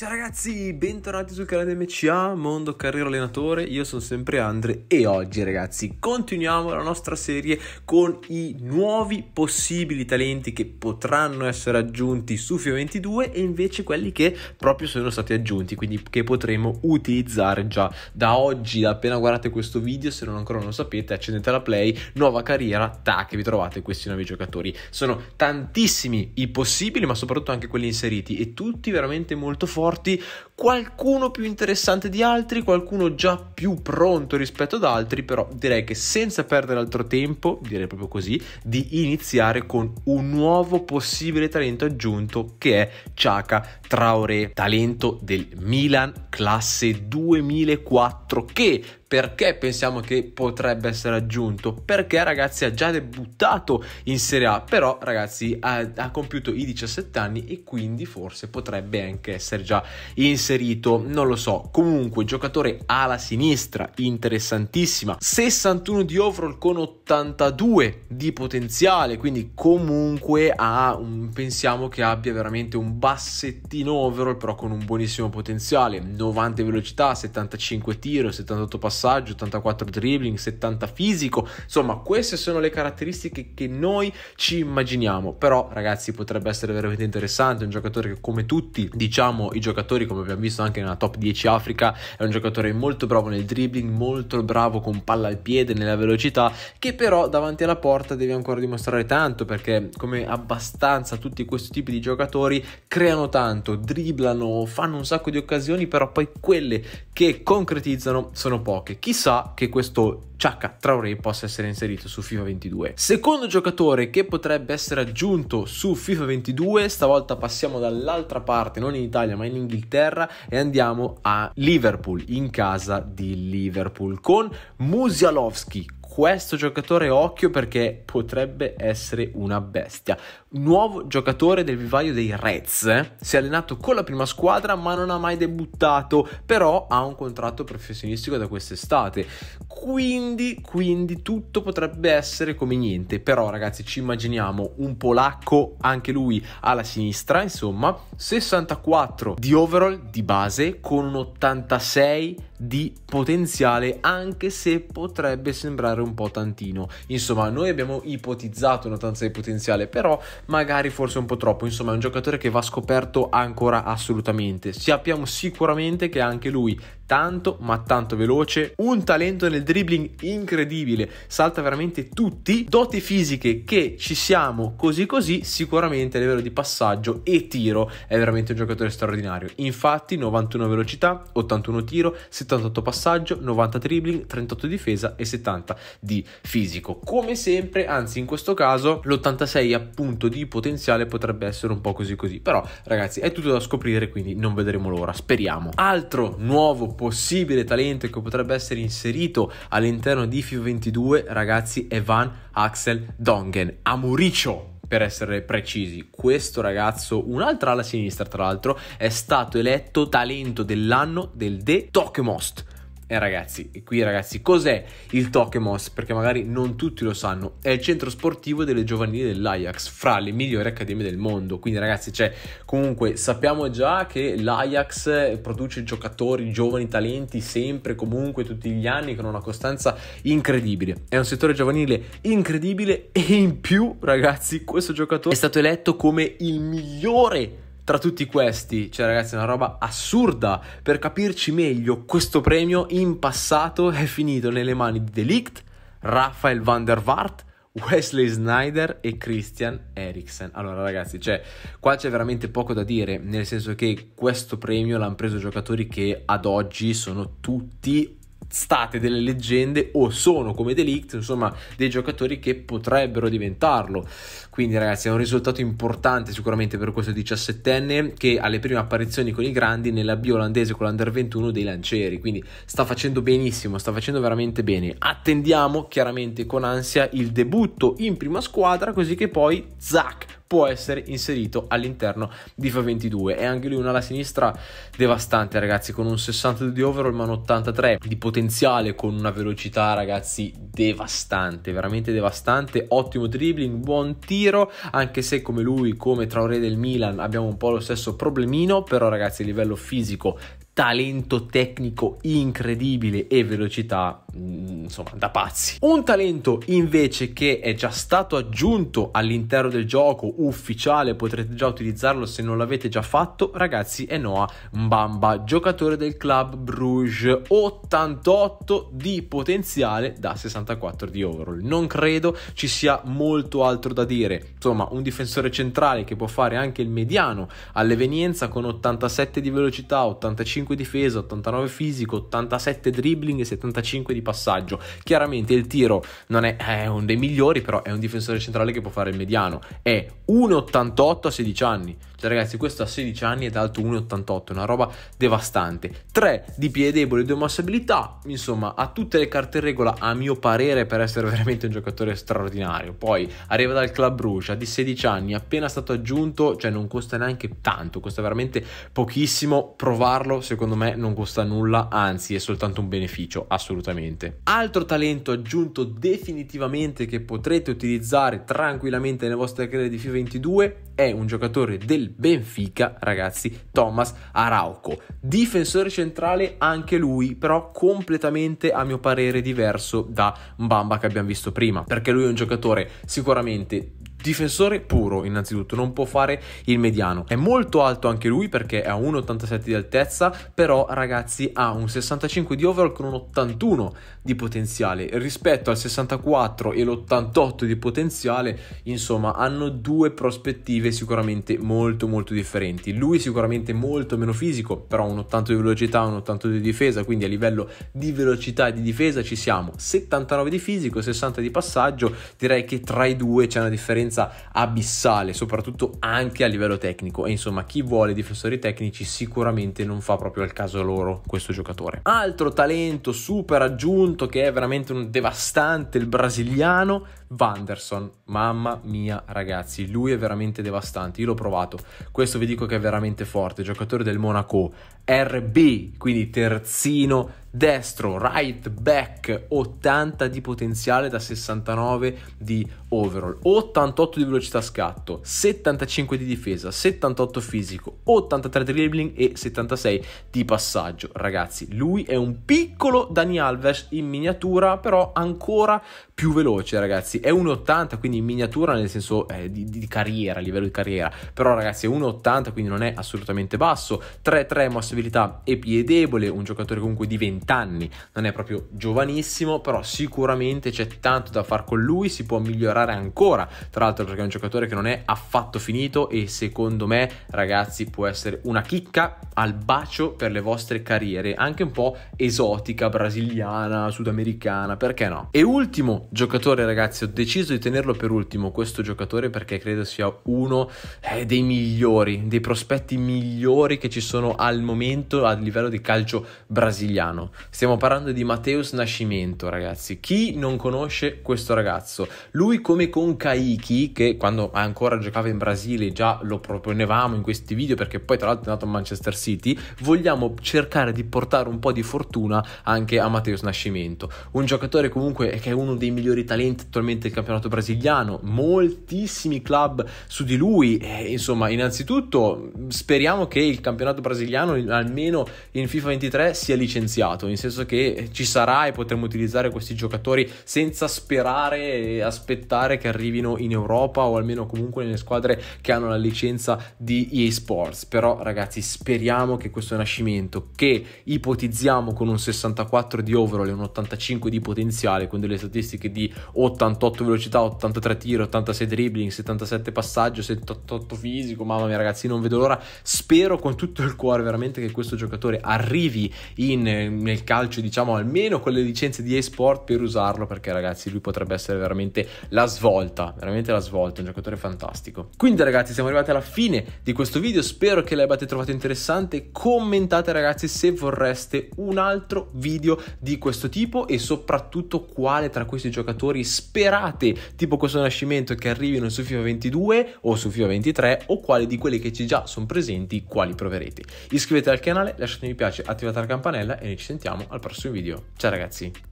Ciao ragazzi, bentornati sul canale MCA, Mondo Carriera Allenatore, io sono sempre Andre e oggi ragazzi continuiamo la nostra serie con i nuovi possibili talenti che potranno essere aggiunti su Fio 22 e invece quelli che proprio sono stati aggiunti, quindi che potremo utilizzare già da oggi, appena guardate questo video, se non ancora non lo sapete, accendete la play, nuova carriera, tac, vi trovate questi nuovi giocatori. Sono tantissimi i possibili ma soprattutto anche quelli inseriti e tutti veramente molto forti morti, qualcuno più interessante di altri, qualcuno già più pronto rispetto ad altri, però direi che senza perdere altro tempo, direi proprio così, di iniziare con un nuovo possibile talento aggiunto che è Chaka Traoré, talento del Milan classe 2004 che perché pensiamo che potrebbe essere aggiunto? Perché ragazzi ha già debuttato in Serie A, però ragazzi ha, ha compiuto i 17 anni e quindi forse potrebbe anche essere già inserito, non lo so. Comunque giocatore ala sinistra, interessantissima, 61 di overall con 82 di potenziale, quindi comunque ha un, pensiamo che abbia veramente un bassettino overall però con un buonissimo potenziale, 90 velocità, 75 tiro, 78 passaggio passaggio, 84 dribbling, 70 fisico, insomma queste sono le caratteristiche che noi ci immaginiamo, però ragazzi potrebbe essere veramente interessante, un giocatore che come tutti diciamo i giocatori come abbiamo visto anche nella top 10 Africa è un giocatore molto bravo nel dribbling, molto bravo con palla al piede, nella velocità, che però davanti alla porta deve ancora dimostrare tanto perché come abbastanza tutti questi tipi di giocatori creano tanto, dribblano, fanno un sacco di occasioni, però poi quelle che concretizzano sono poche. Stock. Chissà che questo Chaka Traoré possa essere inserito su FIFA 22. Secondo giocatore che potrebbe essere aggiunto su FIFA 22, stavolta passiamo dall'altra parte, non in Italia ma in Inghilterra e andiamo a Liverpool, in casa di Liverpool, con Musialowski, questo giocatore occhio perché potrebbe essere una bestia. Nuovo giocatore del vivaio dei Reds, eh? si è allenato con la prima squadra ma non ha mai debuttato, però ha un contratto professionistico da quest'estate. Quindi, quindi tutto potrebbe essere come niente, però ragazzi ci immaginiamo un polacco, anche lui alla sinistra, insomma, 64 di overall di base con un 86 di potenziale anche se potrebbe sembrare un po' tantino insomma noi abbiamo ipotizzato una tanza di potenziale però magari forse un po' troppo insomma è un giocatore che va scoperto ancora assolutamente sappiamo sicuramente che anche lui tanto ma tanto veloce, un talento nel dribbling incredibile, salta veramente tutti, doti fisiche che ci siamo così così, sicuramente a livello di passaggio e tiro è veramente un giocatore straordinario. Infatti 91 velocità, 81 tiro, 78 passaggio, 90 dribbling, 38 difesa e 70 di fisico. Come sempre, anzi in questo caso l'86 appunto di potenziale potrebbe essere un po' così così, però ragazzi è tutto da scoprire quindi non vedremo l'ora, speriamo. Altro nuovo possibile talento che potrebbe essere inserito all'interno di FIU22, ragazzi, è Van Axel Dongen. Amuricio! per essere precisi. Questo ragazzo, un'altra alla sinistra tra l'altro, è stato eletto talento dell'anno del The Tokmost. Eh, e ragazzi, qui ragazzi, cos'è il Tokemos? Perché magari non tutti lo sanno. È il centro sportivo delle giovanili dell'Ajax, fra le migliori accademie del mondo. Quindi ragazzi, cioè, comunque sappiamo già che l'Ajax produce giocatori, giovani talenti sempre, comunque, tutti gli anni con una costanza incredibile. È un settore giovanile incredibile e in più, ragazzi, questo giocatore è stato eletto come il migliore tra tutti questi, cioè ragazzi, è una roba assurda. Per capirci meglio, questo premio in passato è finito nelle mani di Delict, Rafael van der Waart, Wesley Snyder e Christian Eriksen. Allora, ragazzi, cioè, qua c'è veramente poco da dire, nel senso che questo premio l'hanno preso giocatori che ad oggi sono tutti state delle leggende o sono come Delict, insomma, dei giocatori che potrebbero diventarlo. Quindi ragazzi, è un risultato importante sicuramente per questo 17enne che alle prime apparizioni con i grandi nella B olandese con l'Under 21 dei Lancieri, quindi sta facendo benissimo, sta facendo veramente bene. Attendiamo chiaramente con ansia il debutto in prima squadra così che poi zac può essere inserito all'interno di Fa 22 e anche lui un'ala sinistra devastante ragazzi con un 62 di overall ma un 83 di potenziale con una velocità ragazzi devastante veramente devastante ottimo dribbling buon tiro anche se come lui come Traoré del Milan abbiamo un po' lo stesso problemino però ragazzi a livello fisico talento tecnico incredibile e velocità Mm, insomma, da pazzi. Un talento invece che è già stato aggiunto all'interno del gioco ufficiale, potrete già utilizzarlo se non l'avete già fatto, ragazzi, è Noah Mbamba, giocatore del club Bruges, 88 di potenziale da 64 di overall. Non credo ci sia molto altro da dire. Insomma, un difensore centrale che può fare anche il mediano all'evenienza con 87 di velocità, 85 difesa, 89 fisico, 87 dribbling e 75 di di passaggio. Chiaramente il tiro non è, è un dei migliori, però è un difensore centrale che può fare il mediano. È 1,88 a 16 anni, cioè, ragazzi, questo a 16 anni è alto 1,88, una roba devastante. 3 di piede debole, 2 mossabilità, insomma, ha tutte le carte in regola a mio parere per essere veramente un giocatore straordinario. Poi arriva dal Club Brucia di 16 anni, appena stato aggiunto, cioè non costa neanche tanto, costa veramente pochissimo. Provarlo, secondo me, non costa nulla, anzi, è soltanto un beneficio, assolutamente. Altro talento aggiunto definitivamente che potrete utilizzare tranquillamente nelle vostre carriere di FIFA 22 è un giocatore del Benfica, ragazzi, Thomas Arauco. Difensore centrale anche lui, però completamente a mio parere diverso da Mbamba che abbiamo visto prima, perché lui è un giocatore sicuramente Difensore puro innanzitutto, non può fare il mediano. È molto alto anche lui perché è a 1,87 di altezza, però ragazzi ha un 65 di overall con un 81 di potenziale. Rispetto al 64 e l'88 di potenziale, insomma, hanno due prospettive sicuramente molto molto differenti. Lui sicuramente molto meno fisico, però un 80 di velocità, un 80 di difesa, quindi a livello di velocità e di difesa ci siamo. 79 di fisico, 60 di passaggio, direi che tra i due c'è una differenza differenza abissale, soprattutto anche a livello tecnico. E insomma, chi vuole difensori tecnici sicuramente non fa proprio al caso loro questo giocatore. Altro talento super aggiunto che è veramente un devastante il brasiliano Vanderson, mamma mia ragazzi, lui è veramente devastante, io l'ho provato, questo vi dico che è veramente forte, giocatore del Monaco, RB, quindi terzino destro, right back, 80 di potenziale da 69 di overall, 88 di velocità scatto, 75 di difesa, 78 fisico, 83 di dribbling e 76 di passaggio. Ragazzi, lui è un piccolo Dani Alves in miniatura, però ancora più veloce, ragazzi ragazzi è 1,80 quindi in miniatura nel senso eh, di, di, carriera, a livello di carriera, però ragazzi è 1,80 quindi non è assolutamente basso, 3-3 mossibilità e piede debole, un giocatore comunque di 20 anni, non è proprio giovanissimo, però sicuramente c'è tanto da far con lui, si può migliorare ancora, tra l'altro perché è un giocatore che non è affatto finito e secondo me ragazzi può essere una chicca al bacio per le vostre carriere, anche un po' esotica, brasiliana, sudamericana, perché no? E ultimo giocatore, ragazzi, ho deciso di tenerlo per ultimo questo giocatore perché credo sia uno eh, dei migliori, dei prospetti migliori che ci sono al momento a livello di calcio brasiliano. Stiamo parlando di Mateus Nascimento, ragazzi. Chi non conosce questo ragazzo? Lui come con Kaiki, che quando ancora giocava in Brasile già lo proponevamo in questi video perché poi tra l'altro è andato a Manchester City City, vogliamo cercare di portare un po' di fortuna anche a Matteo Nascimento, un giocatore comunque che è uno dei migliori talenti attualmente del campionato brasiliano, moltissimi club su di lui, e, insomma innanzitutto speriamo che il campionato brasiliano almeno in FIFA 23 sia licenziato, nel senso che ci sarà e potremo utilizzare questi giocatori senza sperare e aspettare che arrivino in Europa o almeno comunque nelle squadre che hanno la licenza di eSports. Sports, però ragazzi speriamo sappiamo che questo nascimento, che ipotizziamo con un 64 di overall e un 85 di potenziale, con delle statistiche di 88 velocità, 83 tiro, 86 dribbling, 77 passaggio, 78 fisico, mamma mia ragazzi non vedo l'ora, spero con tutto il cuore veramente che questo giocatore arrivi in, nel calcio diciamo almeno con le licenze di eSport per usarlo perché ragazzi lui potrebbe essere veramente la svolta, veramente la svolta, un giocatore fantastico. Quindi ragazzi siamo arrivati alla fine di questo video, spero che l'abbiate trovato interessante importante, commentate ragazzi se vorreste un altro video di questo tipo e soprattutto quale tra questi giocatori sperate, tipo questo nascimento che arrivino su FIFA 22 o su FIFA 23 o quale di quelli che ci già sono presenti, quali proverete. Iscrivetevi al canale, lasciate un mi piace, attivate la campanella e noi ci sentiamo al prossimo video. Ciao ragazzi!